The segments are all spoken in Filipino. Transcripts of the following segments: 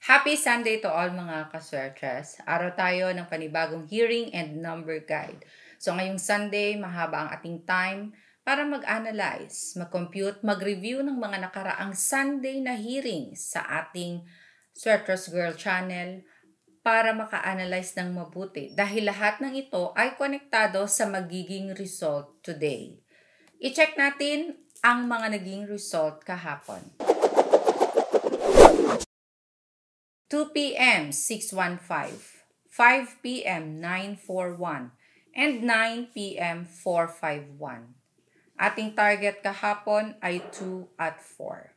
Happy Sunday to all mga kaswerchers. Araw tayo ng panibagong hearing and number guide. So ngayong Sunday, mahaba ang ating time para mag-analyze, mag-compute, mag-review ng mga nakaraang Sunday na hearing sa ating Swerchers Girl Channel para maka-analyze ng mabuti dahil lahat ng ito ay konektado sa magiging result today. I-check natin ang mga naging result kahapon. 2 p.m. 615, 5 p.m. 941, and 9 p.m. 451. Ating target kahapon ay 2 at 4.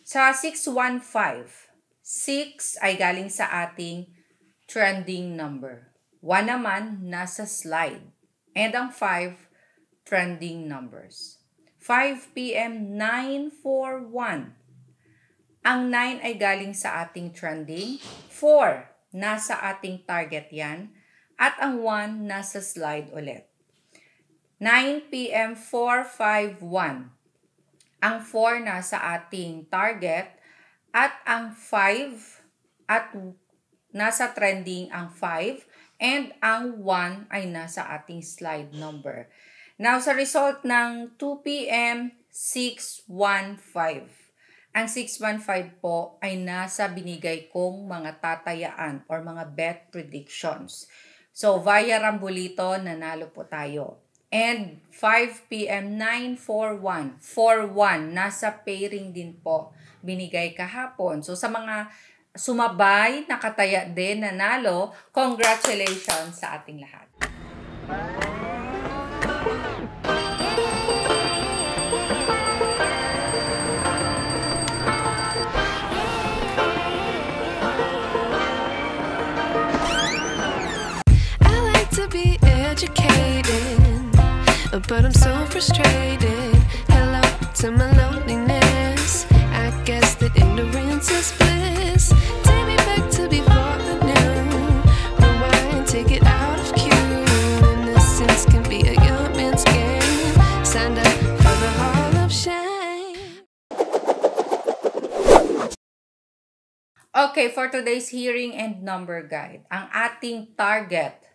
Sa 615, 6 ay galing sa ating trending number. 1 naman nasa slide. And ang 5, trending numbers. 5 p.m. 941. Ang 9 ay galing sa ating trending. 4, nasa ating target yan. At ang 1, nasa slide ulit. 9 p.m. 451. Ang 4 nasa ating target at ang 5 at nasa trending ang 5 and ang 1 ay nasa ating slide number. Now sa result ng 2 p.m. 615. Ang 615 po ay nasa binigay kong mga tatayaan or mga bet predictions. So, via rambulito, nanalo po tayo. And 5 p.m. 941, 41, nasa pairing din po, binigay kahapon. So, sa mga sumabay, nakataya din, nanalo, congratulations sa ating lahat. Bye. but I'm so frustrated. Hello to my loneliness. I guess that ignorance is bliss. Take me back to before the new. Rewind, take it out of cue. Innocence can be a young man's game. Signed up for the Hall of Shame. Okay, for today's hearing and number guide, ang ating target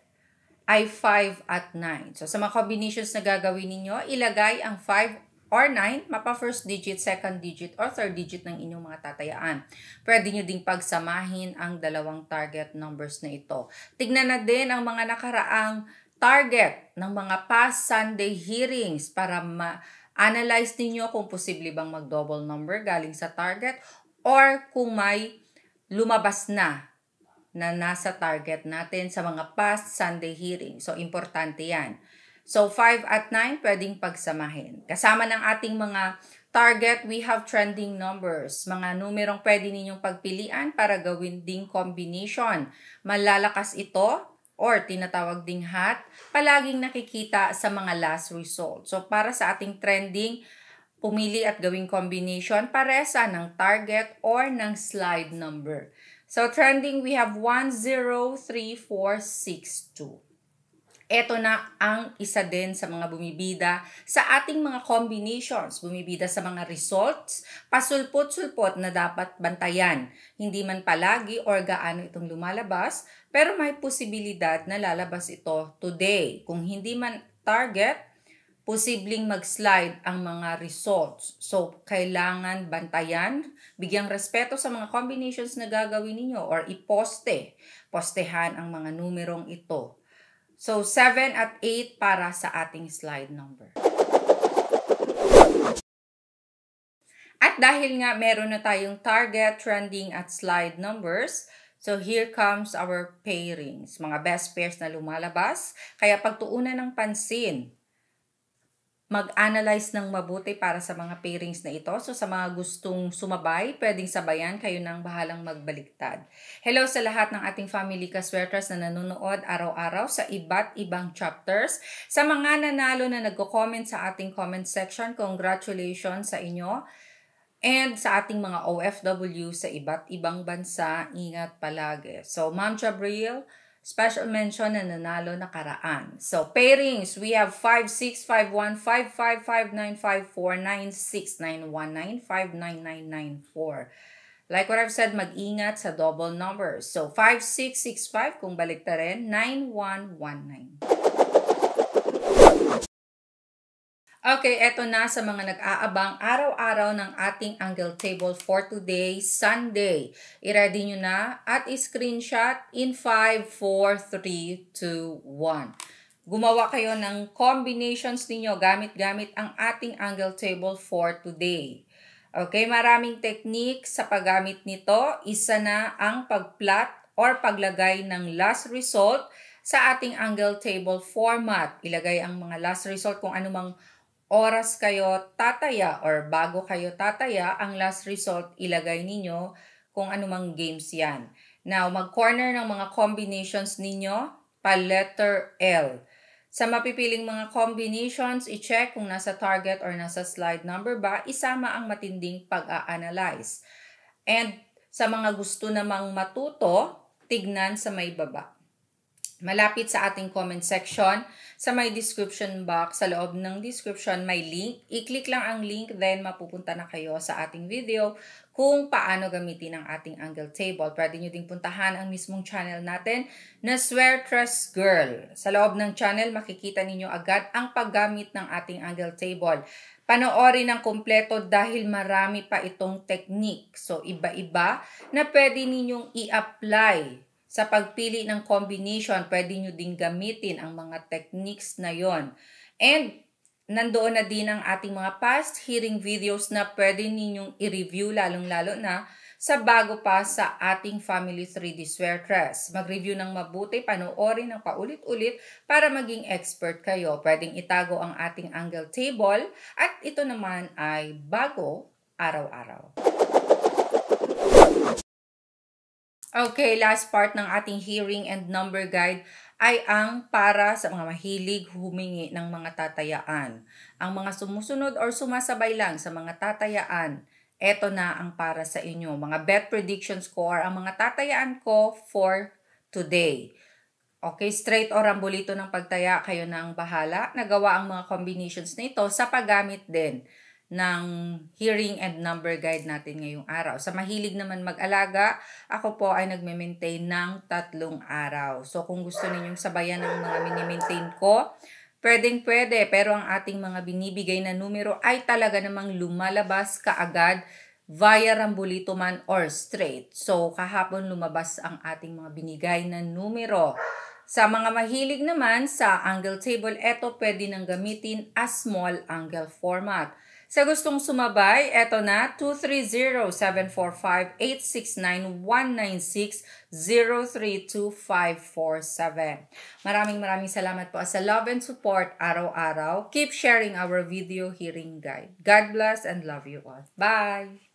ay 5 at 9. So, sa mga combinations na gagawin ninyo, ilagay ang 5 or 9, mapa first digit, second digit, or third digit ng inyong mga tatayaan. Pwede nyo ding pagsamahin ang dalawang target numbers na ito. Tignan na din ang mga nakaraang target ng mga past Sunday hearings para ma-analyze ninyo kung posible bang mag-double number galing sa target or kung may lumabas na na nasa target natin sa mga past Sunday hearing. So, importante yan. So, 5 at 9 pwedeng pagsamahin. Kasama ng ating mga target, we have trending numbers. Mga numerong pwede ninyong pagpilian para gawin ding combination. Malalakas ito or tinatawag ding hot, palaging nakikita sa mga last result. So, para sa ating trending, pumili at gawing combination paresa ng target or ng slide number. So, trending, we have 103462. Ito na ang isa din sa mga bumibida sa ating mga combinations, bumibida sa mga results, pasulpot-sulpot na dapat bantayan. Hindi man palagi or gaano itong lumalabas, pero may posibilidad na lalabas ito today. Kung hindi man target, posibleng mag-slide ang mga results. So, kailangan bantayan, bigyang respeto sa mga combinations na gagawin ninyo or iposte, postehan ang mga numerong ito. So, 7 at 8 para sa ating slide number. At dahil nga meron na tayong target, trending at slide numbers, So here comes our pairings, mga best pairs na lumalabas. Kaya pagtuunan ng pansin mag-analyze ng mabuti para sa mga pairings na ito. So sa mga gustong sumabay, pwedeng sabayan kayo nang bahalang magbaliktad. Hello sa lahat ng ating family kaswerters na nanonood araw-araw sa iba't ibang chapters. Sa mga nanalo na nagko-comment sa ating comment section, congratulations sa inyo. And sa ating mga OFW sa iba't ibang bansa, ingat palagi. So, Ma'am Jabril, Special mention na nanalo nakaraan. So, pairings, we have 5, 6, 5, 1, 5, 5, 5, 9, 5, 4, 9, 6, 9, 1, 9, 5, 9, 9, 9, 4. Like what I've said, mag-ingat sa double numbers. So, 5665 kung balik ta rin, 9119. Okay, eto na sa mga nag-aabang araw-araw ng ating angle table for today, Sunday. I-ready nyo na at i-screenshot in 5, 4, 3, 2, Gumawa kayo ng combinations ninyo gamit-gamit ang ating angle table for today. Okay, maraming technique sa paggamit nito. Isa na ang pagplot or paglagay ng last result sa ating angle table format. Ilagay ang mga last result kung anumang mang oras kayo tataya or bago kayo tataya, ang last result ilagay ninyo kung anumang games yan. Now, mag-corner ng mga combinations ninyo pa letter L. Sa mapipiling mga combinations, i-check kung nasa target or nasa slide number ba, isama ang matinding pag-a-analyze. And sa mga gusto namang matuto, tignan sa may baba. Malapit sa ating comment section, sa may description box, sa loob ng description, may link. I-click lang ang link, then mapupunta na kayo sa ating video kung paano gamitin ang ating angle table. Pwede nyo ding puntahan ang mismong channel natin na Swear Trust Girl. Sa loob ng channel, makikita ninyo agad ang paggamit ng ating angle table. Panoorin ang kumpleto dahil marami pa itong technique. So, iba-iba na pwede ninyong i-apply sa pagpili ng combination, pwede nyo din gamitin ang mga techniques na yon. And nandoon na din ang ating mga past hearing videos na pwede ninyong i-review lalong-lalo na sa bago pa sa ating Family 3D Swear Test. Mag-review ng mabuti, panoorin ng paulit-ulit para maging expert kayo. Pwedeng itago ang ating angle table at ito naman ay bago araw-araw. Okay, last part ng ating hearing and number guide ay ang para sa mga mahilig humingi ng mga tatayaan. Ang mga sumusunod or sumasabay lang sa mga tatayaan, eto na ang para sa inyo. Mga bet predictions ko or ang mga tatayaan ko for today. Okay, straight or rambolito ng pagtaya, kayo na ang bahala. Nagawa ang mga combinations na ito sa paggamit din ng hearing and number guide natin ngayong araw. Sa mahilig naman mag-alaga, ako po ay nagme-maintain ng tatlong araw. So kung gusto ninyong sabayan ng mga mini-maintain ko, Pwedeng pwede, pero ang ating mga binibigay na numero ay talaga namang lumalabas kaagad via rambulito man or straight. So, kahapon lumabas ang ating mga binigay na numero. Sa mga mahilig naman sa angle table, ito pwede nang gamitin as small angle format. Sa gustong sumabay, eto na 230 Maraming maraming salamat po sa love and support araw-araw. Keep sharing our video hearing guide. God bless and love you all. Bye!